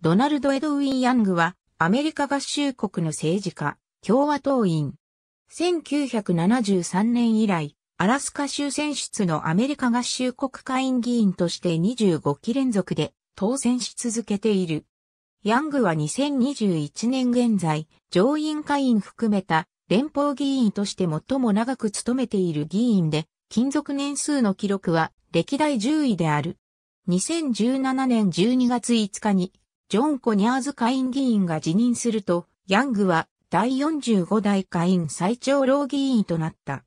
ドナルド・エドウィン・ヤングは、アメリカ合衆国の政治家、共和党員。1973年以来、アラスカ州選出のアメリカ合衆国会員議員として25期連続で当選し続けている。ヤングは2021年現在、上院会員含めた連邦議員として最も長く務めている議員で、勤続年数の記録は歴代10位である。2017年12月5日にジョン・コニャーズ下院議員が辞任すると、ヤングは第45代下院最長老議員となった。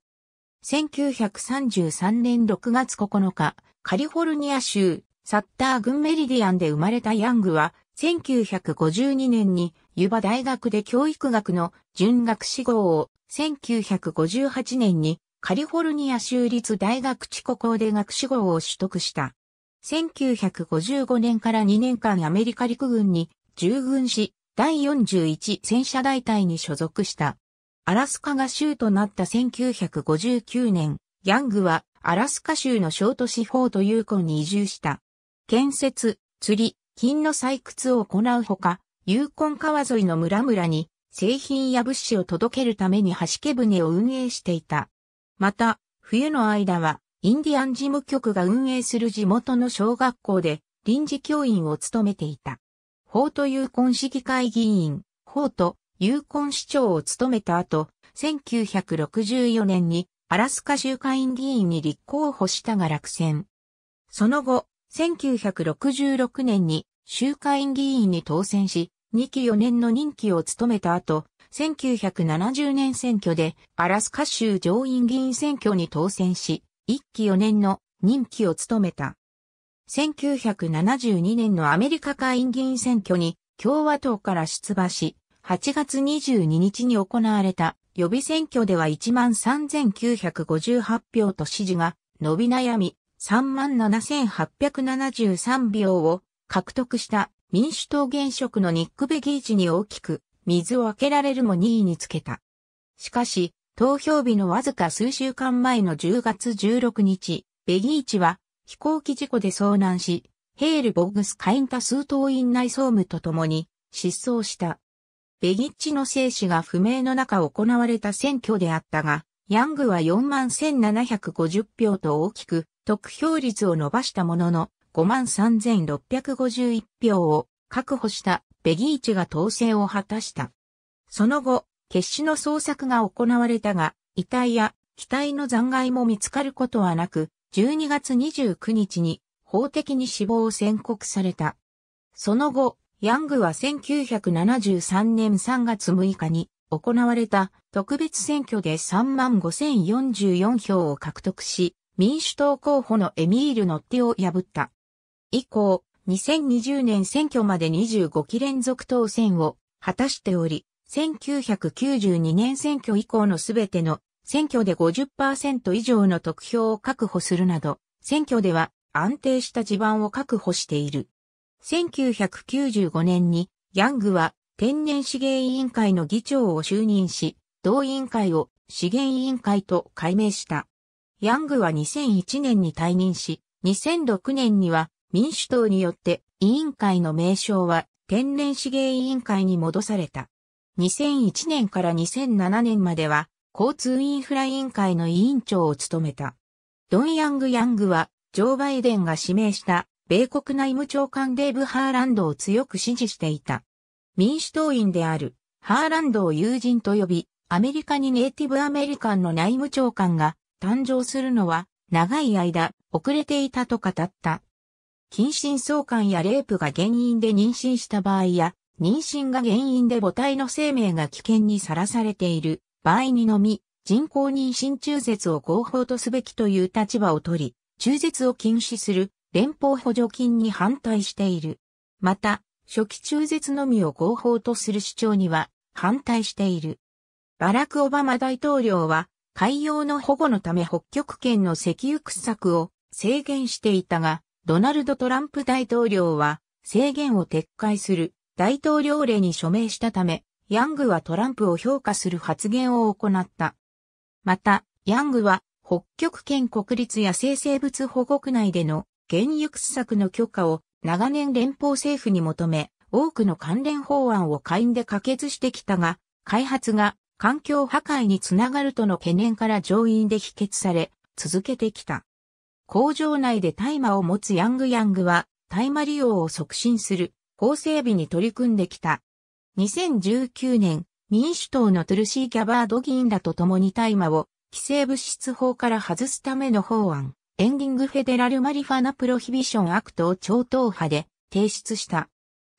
1933年6月9日、カリフォルニア州サッター郡メリディアンで生まれたヤングは、1952年にユバ大学で教育学の準学士号を、1958年にカリフォルニア州立大学地高校で学士号を取得した。1955年から2年間アメリカ陸軍に従軍し、第41戦車大隊に所属した。アラスカが州となった1959年、ヤングはアラスカ州の小都市ートユと有ンに移住した。建設、釣り、金の採掘を行うほか、有根川沿いの村々に製品や物資を届けるために橋け船を運営していた。また、冬の間はインディアン事務局が運営する地元の小学校で臨時教員を務めていた。法と有根市議会議員、法と有根市長を務めた後、1964年にアラスカ州会員議員に立候補したが落選。その後、1966年に州会員議員に当選し、2期4年の任期を務めた後、1970年選挙でアラスカ州上院議員選挙に当選し、一期4年の任期を務めた。1972年のアメリカ下院議員選挙に共和党から出馬し、8月22日に行われた予備選挙では13,958票と支持が伸び悩み、37,873票を獲得した民主党現職のニック・ベギーチに大きく水を開けられるも2位につけた。しかし、投票日のわずか数週間前の10月16日、ベギーチは飛行機事故で遭難し、ヘールボグスカインタ数党院内総務と共に失踪した。ベギッチの生死が不明の中行われた選挙であったが、ヤングは41,750票と大きく得票率を伸ばしたものの、53,651票を確保したベギーチが当選を果たした。その後、決死の捜索が行われたが、遺体や機体の残骸も見つかることはなく、12月29日に法的に死亡を宣告された。その後、ヤングは1973年3月6日に行われた特別選挙で35,044票を獲得し、民主党候補のエミール・ノッテを破った。以降、2020年選挙まで25期連続当選を果たしており、1992年選挙以降のすべての選挙で50%以上の得票を確保するなど、選挙では安定した地盤を確保している。1995年にヤングは天然資源委員会の議長を就任し、同委員会を資源委員会と改名した。ヤングは2001年に退任し、2006年には民主党によって委員会の名称は天然資源委員会に戻された。2001年から2007年までは、交通インフラ委員会の委員長を務めた。ドン・ヤング・ヤングは、ジョー・バイデンが指名した、米国内務長官デーブ・ハーランドを強く支持していた。民主党員である、ハーランドを友人と呼び、アメリカにネイティブアメリカンの内務長官が誕生するのは、長い間、遅れていたと語った。近親相関やレイプが原因で妊娠した場合や、妊娠が原因で母体の生命が危険にさらされている場合にのみ、人工妊娠中絶を合法とすべきという立場を取り、中絶を禁止する連邦補助金に反対している。また、初期中絶のみを合法とする主張には反対している。バラク・オバマ大統領は、海洋の保護のため北極圏の石油掘削を制限していたが、ドナルド・トランプ大統領は制限を撤回する大統領令に署名したため、ヤングはトランプを評価する発言を行った。また、ヤングは北極圏国立野生生物保護区内での原油掘削の許可を長年連邦政府に求め、多くの関連法案を下院で可決してきたが、開発が環境破壊につながるとの懸念から上院で否決され、続けてきた。工場内で大麻を持つヤングヤングは、大麻利用を促進する法整備に取り組んできた。2019年、民主党のトゥルシー・キャバード議員らと共に大麻を規制物質法から外すための法案、エンディングフェデラルマリファナプロヒビションアクトを超党派で提出した。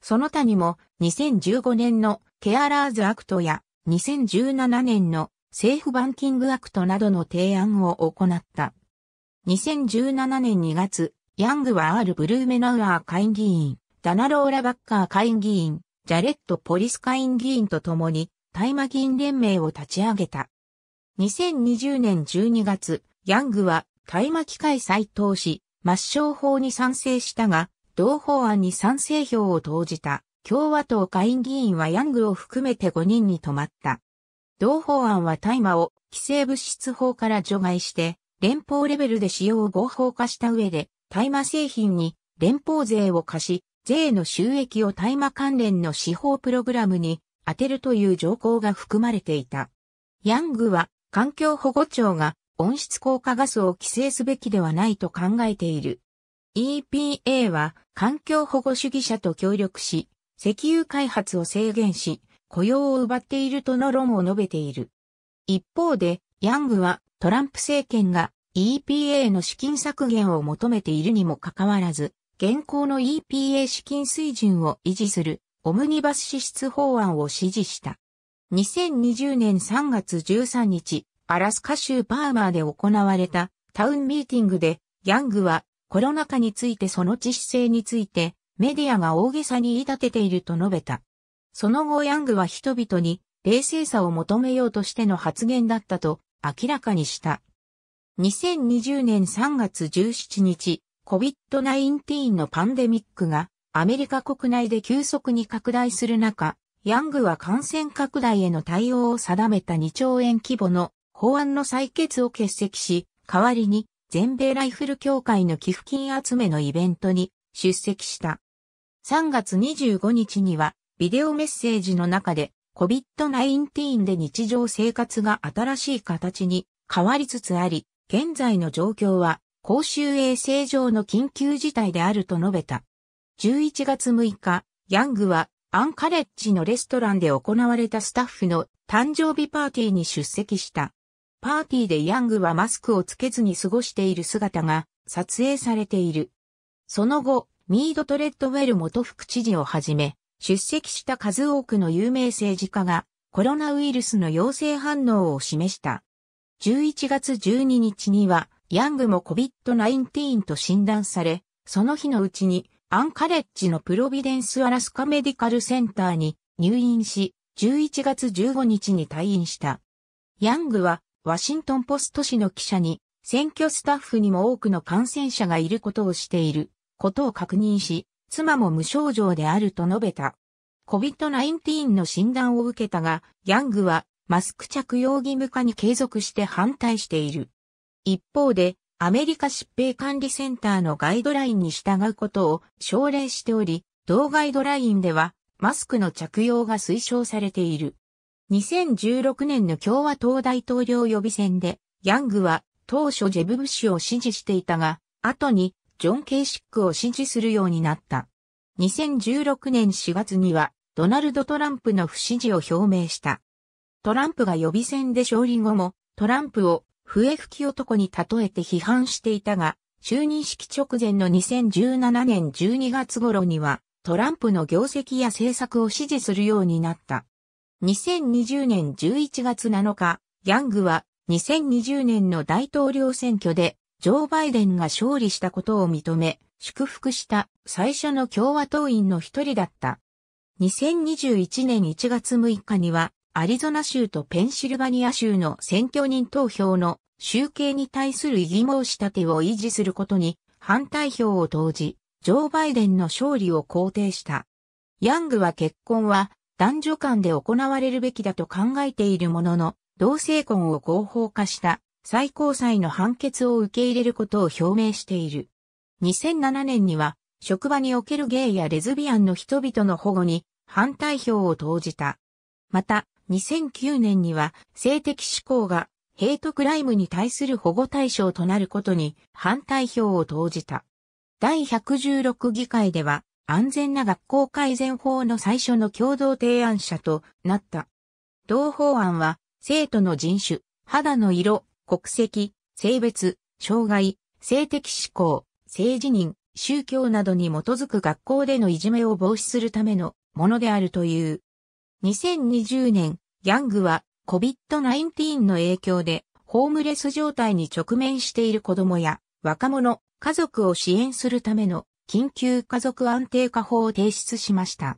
その他にも2015年のケアラーズアクトや2017年の政府バンキングアクトなどの提案を行った。2017年2月、ヤングはル・ブルーメナウアー会議員、ダナローラ・バッカー下院議員、ジャレット・ポリス下院議員と共に、大麻議員連盟を立ち上げた。2020年12月、ヤングは大麻機械再投し、抹消法に賛成したが、同法案に賛成票を投じた共和党下院議員はヤングを含めて5人に止まった。同法案は大麻を規制物質法から除外して、連邦レベルで使用を合法化した上で、大麻製品に連邦税を課し、税の収益を大麻関連の司法プログラムに当てるという条項が含まれていた。ヤングは環境保護庁が温室効果ガスを規制すべきではないと考えている。EPA は環境保護主義者と協力し、石油開発を制限し、雇用を奪っているとの論を述べている。一方で、ヤングはトランプ政権が EPA の資金削減を求めているにもかかわらず、現行の EPA 資金水準を維持するオムニバス支出法案を支持した。2020年3月13日、アラスカ州パーマーで行われたタウンミーティングで、ヤングはコロナ禍についてその致死性についてメディアが大げさに言い立てていると述べた。その後ヤングは人々に冷静さを求めようとしての発言だったと明らかにした。2020年3月17日、COVID-19 のパンデミックがアメリカ国内で急速に拡大する中、ヤングは感染拡大への対応を定めた2兆円規模の法案の採決を欠席し、代わりに全米ライフル協会の寄付金集めのイベントに出席した。3月25日にはビデオメッセージの中で COVID-19 で日常生活が新しい形に変わりつつあり、現在の状況は公衆衛生上の緊急事態であると述べた。11月6日、ヤングはアンカレッジのレストランで行われたスタッフの誕生日パーティーに出席した。パーティーでヤングはマスクをつけずに過ごしている姿が撮影されている。その後、ミード・トレッドウェル元副知事をはじめ、出席した数多くの有名政治家がコロナウイルスの陽性反応を示した。11月12日にはヤングも COVID-19 と診断され、その日のうちにアンカレッジのプロビデンスアラスカメディカルセンターに入院し、11月15日に退院した。ヤングはワシントンポスト紙の記者に選挙スタッフにも多くの感染者がいることをしていることを確認し、妻も無症状であると述べた。COVID-19 の診断を受けたが、ヤングはマスク着用義務化に継続して反対している。一方で、アメリカ疾病管理センターのガイドラインに従うことを奨励しており、同ガイドラインでは、マスクの着用が推奨されている。2016年の共和党大統領予備選で、ヤングは当初ジェブ・ブッシュを支持していたが、後にジョン・ケイシックを支持するようになった。2016年4月には、ドナルド・トランプの不支持を表明した。トランプが予備選で勝利後も、トランプを笛吹き男に例えて批判していたが、就任式直前の2017年12月頃には、トランプの業績や政策を支持するようになった。2020年11月7日、ヤングは2020年の大統領選挙でジョー・バイデンが勝利したことを認め、祝福した最初の共和党員の一人だった。2021年1月6日には、アリゾナ州とペンシルバニア州の選挙人投票の集計に対する異議申し立てを維持することに反対票を投じ、ジョー・バイデンの勝利を肯定した。ヤングは結婚は男女間で行われるべきだと考えているものの、同性婚を合法化した最高裁の判決を受け入れることを表明している。2007年には、職場におけるゲイやレズビアンの人々の保護に反対票を投じた。また、2009年には性的指向がヘイトクライムに対する保護対象となることに反対票を投じた。第116議会では安全な学校改善法の最初の共同提案者となった。同法案は生徒の人種、肌の色、国籍、性別、障害、性的指向、性自認、宗教などに基づく学校でのいじめを防止するためのものであるという。2020年、ヤングは COVID-19 の影響でホームレス状態に直面している子供や若者、家族を支援するための緊急家族安定化法を提出しました。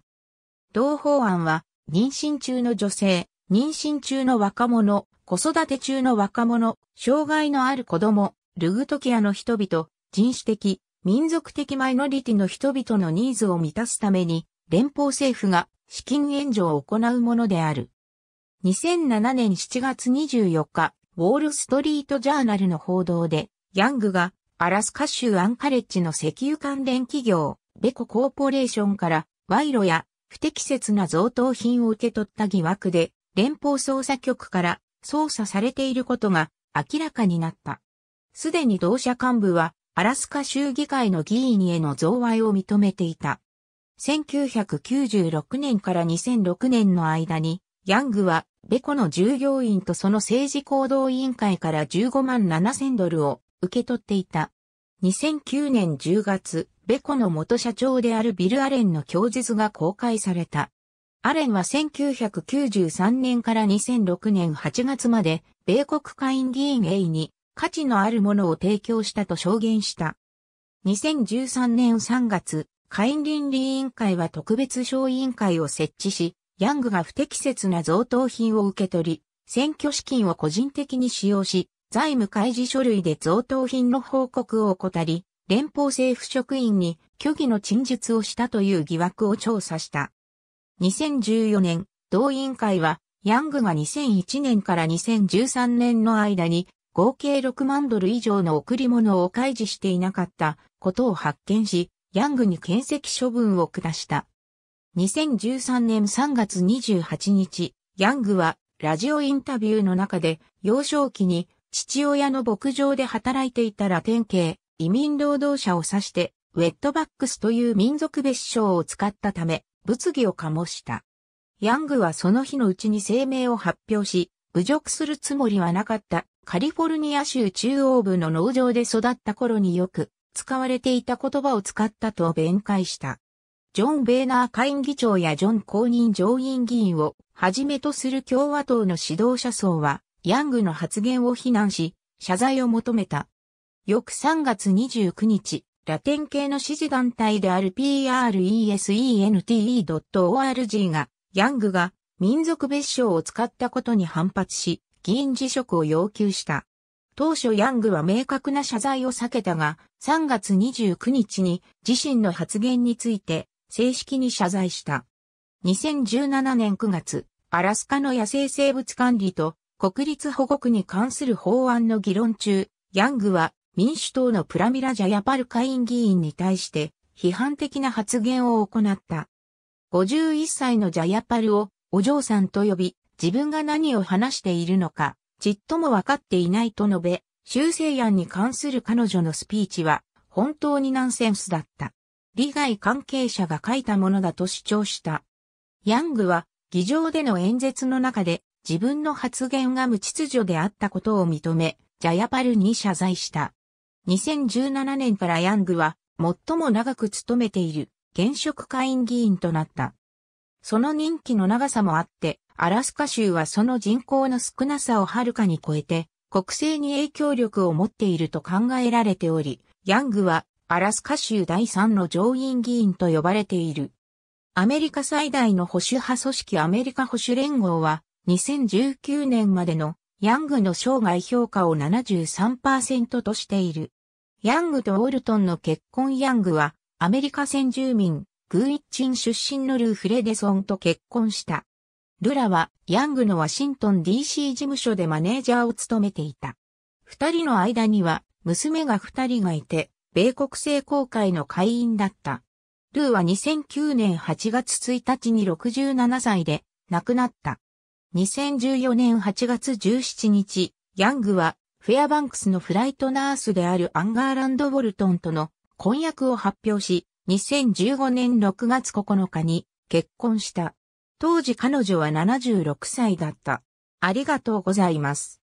同法案は妊娠中の女性、妊娠中の若者、子育て中の若者、障害のある子供、ルグトキアの人々、人種的、民族的マイノリティの人々のニーズを満たすために、連邦政府が資金援助を行うものである。2007年7月24日、ウォール・ストリート・ジャーナルの報道で、ヤングがアラスカ州アンカレッジの石油関連企業、ベココーポレーションから賄賂や不適切な贈答品を受け取った疑惑で、連邦捜査局から捜査されていることが明らかになった。すでに同社幹部は、アラスカ州議会の議員への贈賄を認めていた。1996年から2006年の間に、ヤングは、ベコの従業員とその政治行動委員会から15万7千ドルを受け取っていた。2009年10月、ベコの元社長であるビル・アレンの供述が公開された。アレンは1993年から2006年8月まで、米国会員議員 A に価値のあるものを提供したと証言した。2013年3月、会員倫理委員会は特別小委員会を設置し、ヤングが不適切な贈答品を受け取り、選挙資金を個人的に使用し、財務開示書類で贈答品の報告を怠り、連邦政府職員に虚偽の陳述をしたという疑惑を調査した。2014年、同委員会は、ヤングが2001年から2013年の間に、合計6万ドル以上の贈り物を開示していなかったことを発見し、ヤングに検責処分を下した。2013年3月28日、ヤングはラジオインタビューの中で幼少期に父親の牧場で働いていたラテン系移民労働者を指してウェットバックスという民族別称を使ったため物議を醸した。ヤングはその日のうちに声明を発表し、侮辱するつもりはなかったカリフォルニア州中央部の農場で育った頃によく使われていた言葉を使ったと弁解した。ジョン・ベーナー下院議長やジョン公認上院議員をはじめとする共和党の指導者層は、ヤングの発言を非難し、謝罪を求めた。翌3月29日、ラテン系の支持団体である PRESENTE.org が、ヤングが民族別称を使ったことに反発し、議員辞職を要求した。当初ヤングは明確な謝罪を避けたが、3月29日に自身の発言について正式に謝罪した。2017年9月、アラスカの野生生物管理と国立保護区に関する法案の議論中、ヤングは民主党のプラミラジャヤパル会員議員に対して批判的な発言を行った。51歳のジャヤパルをお嬢さんと呼び、自分が何を話しているのか、ちっともわかっていないと述べ、修正案に関する彼女のスピーチは本当にナンセンスだった。利害関係者が書いたものだと主張した。ヤングは、議場での演説の中で、自分の発言が無秩序であったことを認め、ジャヤパルに謝罪した。2017年からヤングは、最も長く務めている、現職下院議員となった。その任期の長さもあって、アラスカ州はその人口の少なさをはるかに超えて、国政に影響力を持っていると考えられており、ヤングはアラスカ州第3の上院議員と呼ばれている。アメリカ最大の保守派組織アメリカ保守連合は、2019年までのヤングの生涯評価を73%としている。ヤングとオルトンの結婚ヤングは、アメリカ先住民、グーイッチン出身のルー・フレデソンと結婚した。ルラは、ヤングのワシントン DC 事務所でマネージャーを務めていた。二人の間には、娘が二人がいて、米国政公会の会員だった。ルーは2009年8月1日に67歳で亡くなった。2014年8月17日、ヤングはフェアバンクスのフライトナースであるアンガーランド・ウォルトンとの婚約を発表し、2015年6月9日に結婚した。当時彼女は76歳だった。ありがとうございます。